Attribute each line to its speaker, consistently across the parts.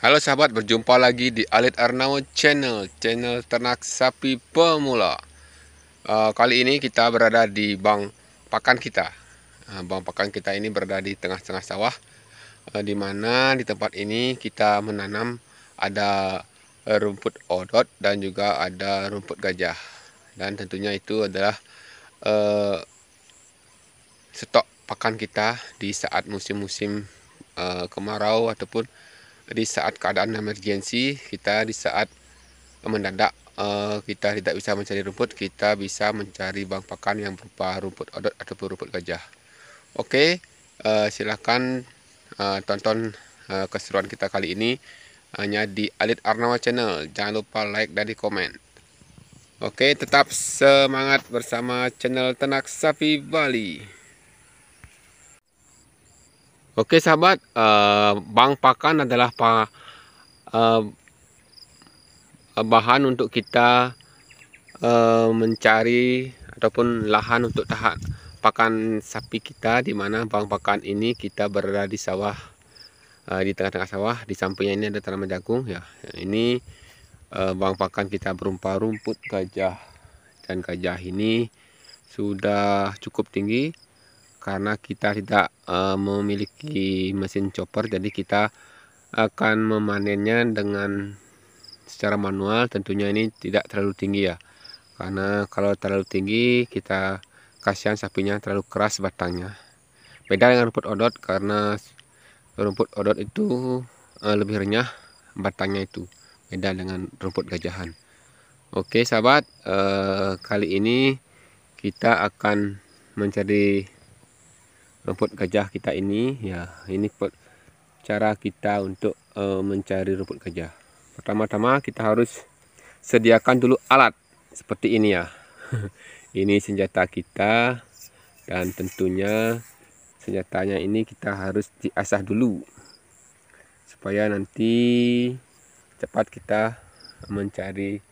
Speaker 1: Halo sahabat, berjumpa lagi di Alit Arnau Channel, channel ternak sapi pemula. Eh, kali ini kita berada di bank pakan kita. Uh, eh, bank pakan kita ini berada di tengah-tengah sawah, eh, di mana di tempat ini kita menanam ada rumput odot dan juga ada rumput gajah. Dan tentunya itu adalah uh, stok pakan kita di saat musim-musim uh, kemarau ataupun jadi saat keadaan emergensi kita di saat mendadak eh, kita tidak bisa mencari rumput, kita bisa mencari bank pakan yang berupa rumput odot ataupun rumput gajah. Oke, eh, silahkan eh, tonton keseruan kita kali ini hanya di Alit Arnawa Channel. Jangan lupa like dan di komen. Oke, tetap semangat bersama channel Tenak Sapi Bali. Oke sahabat, uh, eh, bang pakan adalah pa, uh, bahan untuk kita uh, mencari ataupun lahan untuk tahan pakan sapi kita di mana bang pakan ini kita berada di sawah uh, di tengah-tengah sawah di sampingnya ini ada tanaman jagung ya ini uh, bang pakan kita berupa rumput gajah dan gajah ini sudah cukup tinggi karena kita tidak uh, memiliki mesin chopper jadi kita akan memanennya dengan secara manual tentunya ini tidak terlalu tinggi ya karena kalau terlalu tinggi kita kasihan sapinya terlalu keras batangnya beda dengan rumput odot karena rumput odot itu uh, lebih renyah batangnya itu beda dengan rumput gajahan oke sahabat uh, kali ini kita akan mencari rumput gajah kita ini ya ini cara kita untuk uh, mencari rumput gajah pertama-tama kita harus sediakan dulu alat seperti ini ya ini senjata kita dan tentunya senjatanya ini kita harus diasah dulu supaya nanti cepat kita mencari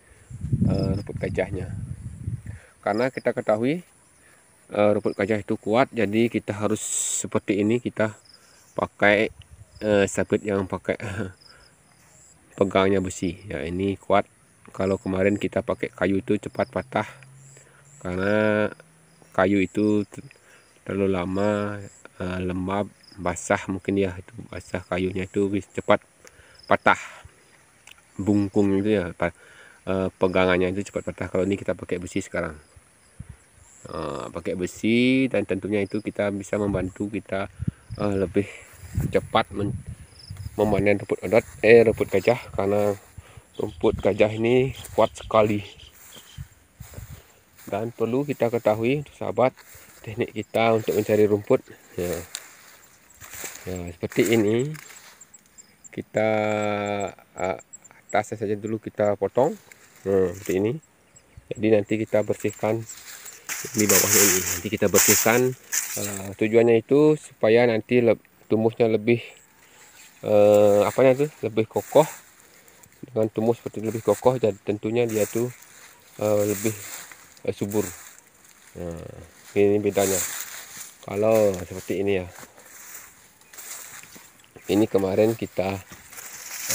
Speaker 1: uh, eh, rumput gajahnya karena kita ketahui uh, rumput gajah itu kuat jadi kita harus seperti ini kita pakai uh, sabit yang pakai uh, pegangnya besi ya ini kuat kalau kemarin kita pakai kayu itu cepat patah karena kayu itu terlalu lama uh, lembab basah mungkin ya itu basah kayunya itu cepat patah bungkung itu ya pegangannya itu cepat patah kalau ini kita pakai besi sekarang Ah, pakai besi dan tentunya itu kita bisa membantu kita uh, lebih cepat memanen rumput odot eh rumput gajah karena rumput gajah ini kuat sekali dan perlu kita ketahui sahabat teknik kita untuk mencari rumput ya, ya seperti ini kita uh, atasnya saja dulu kita potong hmm, seperti ini jadi nanti kita bersihkan di bawahnya ini nanti kita bersihkan uh, tujuannya itu supaya nanti le tumbuhnya lebih uh, apa ya tuh lebih kokoh dengan tumbuh seperti lebih kokoh dan tentunya dia tuh eh, uh, lebih uh, subur nah, ini bedanya kalau seperti ini ya ini kemarin kita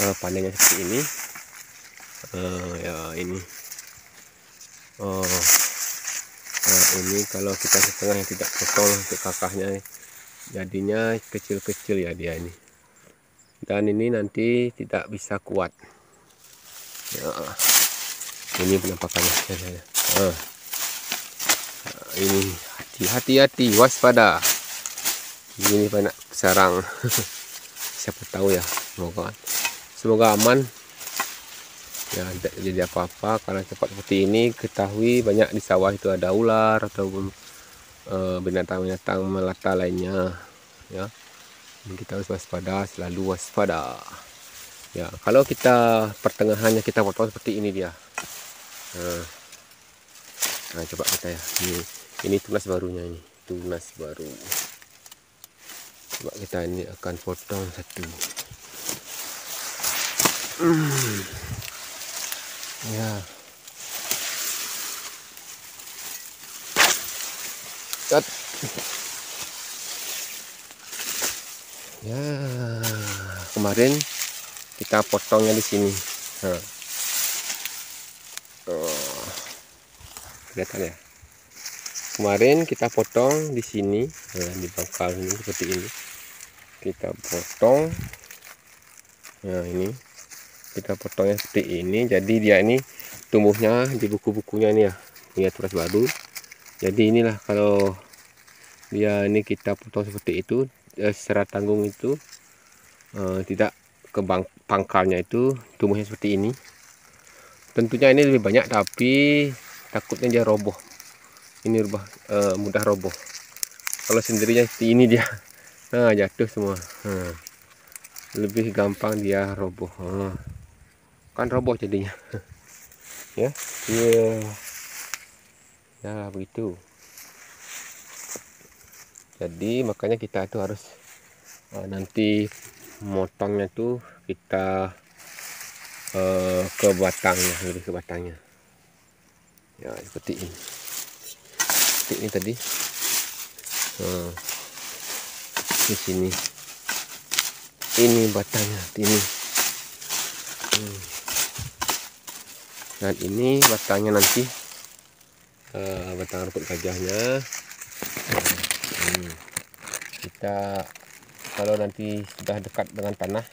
Speaker 1: uh, panennya seperti ini uh, ya ini oh ini kalau kita setengah yang tidak potong untuk kakaknya jadinya kecil-kecil ya dia ini dan ini nanti tidak bisa kuat ya, ini penampakannya nah, ini hati-hati waspada ini banyak sarang siapa tahu ya semoga semoga aman ya tidak jadi apa-apa karena cepat seperti ini ketahui banyak di sawah itu ada ular ataupun eh, binatang-binatang melata lainnya ya Dan kita harus waspada selalu waspada ya kalau kita pertengahannya kita potong seperti ini dia nah, nah coba kita ya ini ini tunas barunya ini tunas baru coba kita ini akan potong satu hmm. Ya. Cut. Ya, kemarin kita potongnya di sini. Nah. Kelihatan ya? Kemarin kita potong di sini, nah, di bangkal ini seperti ini. Kita potong. Nah, ini kita potongnya seperti ini jadi dia ini tumbuhnya di buku-bukunya ini ya ini ya, baru jadi inilah kalau dia ini kita potong seperti itu eh, secara tanggung itu uh, tidak ke pangkalnya itu tumbuhnya seperti ini tentunya ini lebih banyak tapi takutnya dia roboh ini rubah, uh, mudah roboh kalau sendirinya seperti ini dia nah jatuh semua hmm. lebih gampang dia roboh hmm kan roboh jadinya ya yeah. ya begitu jadi makanya kita itu harus uh, nanti motongnya tuh kita uh, ke batangnya lebih ke batangnya ya seperti ini seperti ini tadi uh, di sini ini batangnya ini hmm dan ini batangnya nanti uh, batang rumput gajahnya uh, nah, ini. kita kalau nanti sudah dekat dengan tanah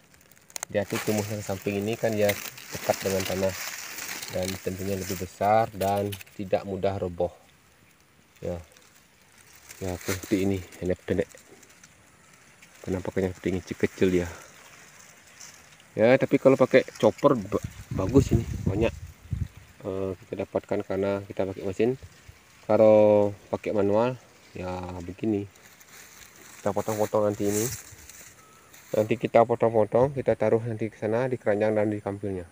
Speaker 1: dia tuh tumbuh yang samping ini kan ya dekat dengan tanah dan tentunya lebih besar dan tidak mudah roboh ya ya seperti ini kenapa pakainya seperti ini kecil ya ya tapi kalau pakai chopper bagus ini banyak Eh, kita dapatkan karena kita pakai mesin kalau pakai manual ya begini kita potong-potong nanti ini nanti kita potong-potong kita taruh nanti ke sana di keranjang dan di kampilnya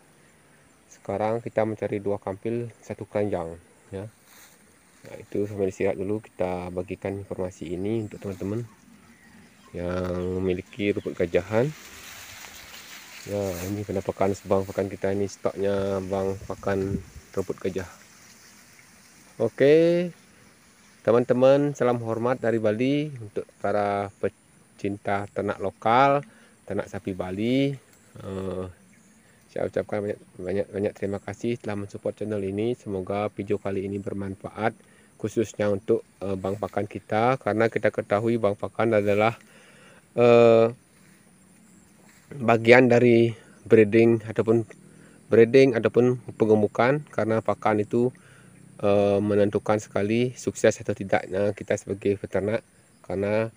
Speaker 1: sekarang kita mencari dua kampil satu keranjang ya nah, itu sampai istirahat dulu kita bagikan informasi ini untuk teman-teman yang memiliki rumput gajahan ya ini pendapatan pakan sebang pakan kita ini stoknya bang pakan rumput gajah oke teman-teman salam hormat dari Bali untuk para pecinta ternak lokal ternak sapi Bali uh, saya ucapkan banyak, banyak terima kasih telah mensupport channel ini. Semoga video kali ini bermanfaat khususnya untuk uh, eh, bang pakan kita karena kita ketahui bang pakan adalah uh, bagian dari breeding ataupun breeding ataupun pengemukan karena pakan itu uh, menentukan sekali sukses atau tidaknya kita sebagai peternak karena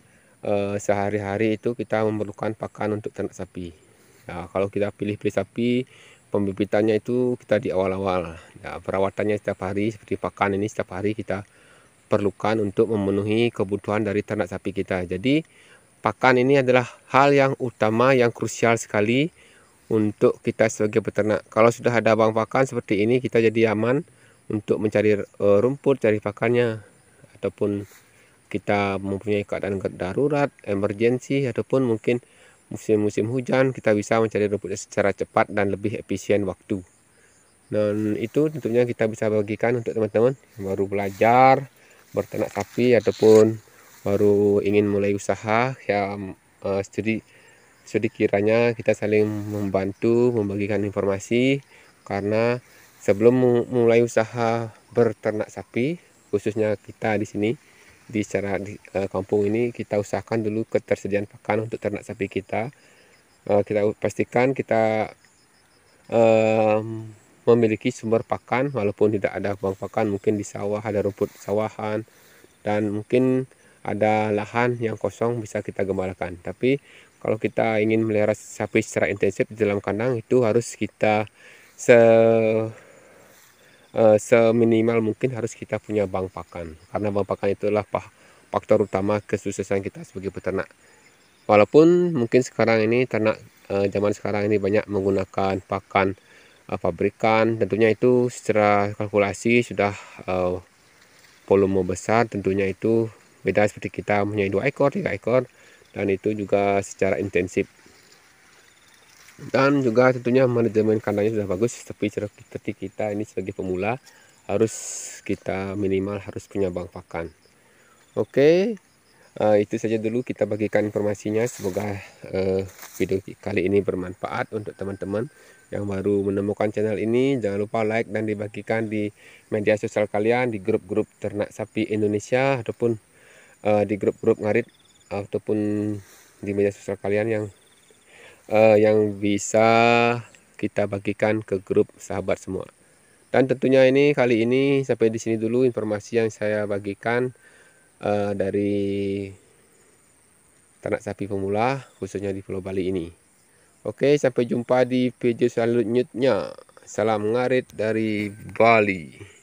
Speaker 1: uh, eh, sehari-hari itu kita memerlukan pakan untuk ternak sapi. Ya, kalau kita pilih-pilih sapi, pembibitannya itu kita di awal-awal. Ya, perawatannya setiap hari seperti pakan ini setiap hari kita perlukan untuk memenuhi kebutuhan dari ternak sapi kita. Jadi pakan ini adalah hal yang utama yang krusial sekali untuk kita sebagai peternak. Kalau sudah ada abang pakan seperti ini kita jadi aman untuk mencari eh, rumput, cari pakannya ataupun kita mempunyai keadaan darurat, emergensi ataupun mungkin musim-musim hujan kita bisa mencari rumput secara cepat dan lebih efisien waktu. Dan itu tentunya kita bisa bagikan untuk teman-teman yang baru belajar berternak sapi ataupun baru ingin mulai usaha yang uh, eh, studi jadi kiranya kita saling membantu, membagikan informasi karena sebelum mulai usaha berternak sapi, khususnya kita di sini di secara di, e, kampung ini kita usahakan dulu ketersediaan pakan untuk ternak sapi kita. e, kita pastikan kita e, memiliki sumber pakan walaupun tidak ada buang pakan mungkin di sawah ada rumput sawahan dan mungkin ada lahan yang kosong bisa kita gembalakan. Tapi kalau kita ingin melihara sapi secara intensif di dalam kandang itu harus kita se uh, seminimal mungkin harus kita punya bank pakan karena bank pakan itulah faktor utama kesuksesan kita sebagai peternak walaupun mungkin sekarang ini ternak uh, zaman sekarang ini banyak menggunakan pakan uh, pabrikan tentunya itu secara kalkulasi sudah uh, volume besar tentunya itu beda seperti kita punya dua ekor tiga ekor dan itu juga secara intensif dan juga tentunya manajemen kandangnya sudah bagus tapi seperti kita ini sebagai pemula harus kita minimal harus punya bank pakan oke uh, itu saja dulu kita bagikan informasinya semoga uh, video kali ini bermanfaat untuk teman-teman yang baru menemukan channel ini jangan lupa like dan dibagikan di media sosial kalian di grup-grup ternak sapi Indonesia ataupun uh, di grup-grup ngarit ataupun di media sosial kalian yang uh, yang bisa kita bagikan ke grup sahabat semua. Dan tentunya ini kali ini sampai di sini dulu informasi yang saya bagikan uh, dari ternak sapi pemula khususnya di Pulau Bali ini. Oke, sampai jumpa di video selanjutnya. Salam ngarit dari Bali.